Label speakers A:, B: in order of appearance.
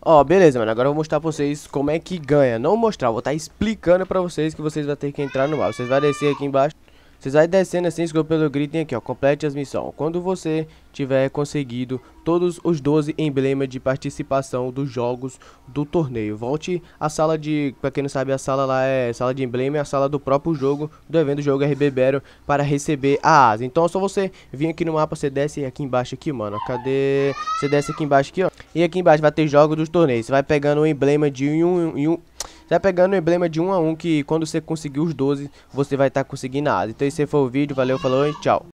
A: Ó, beleza, mano, agora eu vou mostrar pra vocês como é que ganha Não mostrar, vou estar tá explicando pra vocês que vocês vão ter que entrar no mapa Vocês vão descer aqui embaixo vocês vai descendo assim, escolhe pelo gritem aqui, ó, complete as missões. Quando você tiver conseguido todos os 12 emblemas de participação dos jogos do torneio, volte à sala de, pra quem não sabe, a sala lá é sala de emblema, é a sala do próprio jogo, do evento do jogo RB Battle, para receber a asa. Então é só você vir aqui no mapa, você desce aqui embaixo aqui, mano, cadê? Você desce aqui embaixo aqui, ó, e aqui embaixo vai ter jogos dos torneios, você vai pegando o emblema de um, um, um já pegando o emblema de 1 a 1 que quando você conseguir os 12, você vai estar tá conseguindo a asa. Então esse foi o vídeo, valeu, falou e tchau.